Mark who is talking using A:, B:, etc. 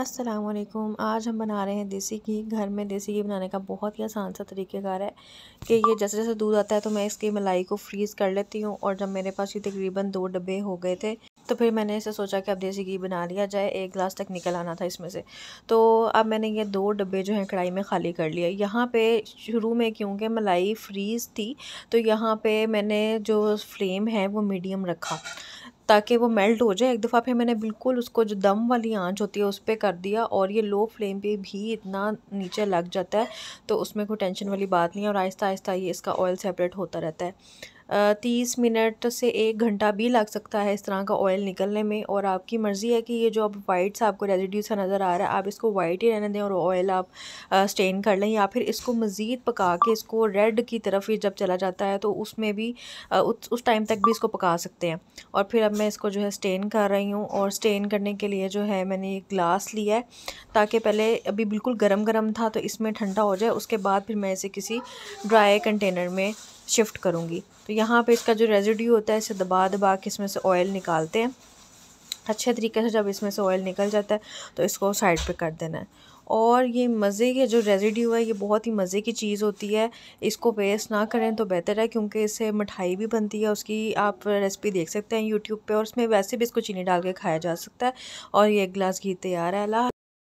A: असलम आज हम बना रहे हैं देसी घी घर में देसी घी बनाने का बहुत ही आसान सा तरीक़ेकार है कि ये जैसे जैसे दूध आता है तो मैं इसकी मलाई को फ्रीज़ कर लेती हूँ और जब मेरे पास ये तकरीबन दो डब्बे हो गए थे तो फिर मैंने इसे सोचा कि अब देसी घी बना लिया जाए एक ग्लास तक निकल आना था इसमें से तो अब मैंने ये दो डब्बे जो हैं कढ़ाई में खाली कर लिया यहाँ पे शुरू में क्योंकि मलाई फ्रीज़ थी तो यहाँ पे मैंने जो फ्लेम है वो मीडियम रखा ताकि वो मेल्ट हो जाए एक दफ़ा फिर मैंने बिल्कुल उसको जो दम वाली आंच होती है उस पर कर दिया और ये लो फ्लेम पे भी इतना नीचे लग जाता है तो उसमें कोई टेंशन वाली बात नहीं है और आहिस्ता आहिस्ता ये इसका ऑयल सेपरेट होता रहता है तीस मिनट से एक घंटा भी लग सकता है इस तरह का ऑयल निकलने में और आपकी मर्ज़ी है कि ये जो अब वाइट सा आपको रेजिड्यू सा नज़र आ रहा है आप इसको वाइट ही रहने दें और ऑयल आप स्टेन कर लें या फिर इसको मज़ीद पका के इसको रेड की तरफ ही जब चला जाता है तो उसमें भी उस टाइम तक भी इसको पका सकते हैं और फिर अब मैं इसको जो है स्टेन कर रही हूँ और स्टेन करने के लिए जो है मैंने एक ग्लास लिया है ताकि पहले अभी बिल्कुल गर्म गर्म था तो इसमें ठंडा हो जाए उसके बाद फिर मैं इसे किसी ड्राई कंटेनर में शिफ्ट करूँगी तो यहाँ पे इसका जो रेजिड्यू होता है इसे दबा दबा के इसमें से ऑयल निकालते हैं अच्छे तरीके से जब इसमें से ऑयल निकल जाता है तो इसको साइड पे कर देना है और ये मज़े के जो रेजिड्यू है ये बहुत ही मज़े की चीज़ होती है इसको वेस्ट ना करें तो बेहतर है क्योंकि इससे मिठाई भी बनती है उसकी आप रेसिपी देख सकते हैं यूट्यूब पे और उसमें वैसे भी इसको चीनी डाल के खाया जा सकता है और ये एक गिलास घी तैयार है अला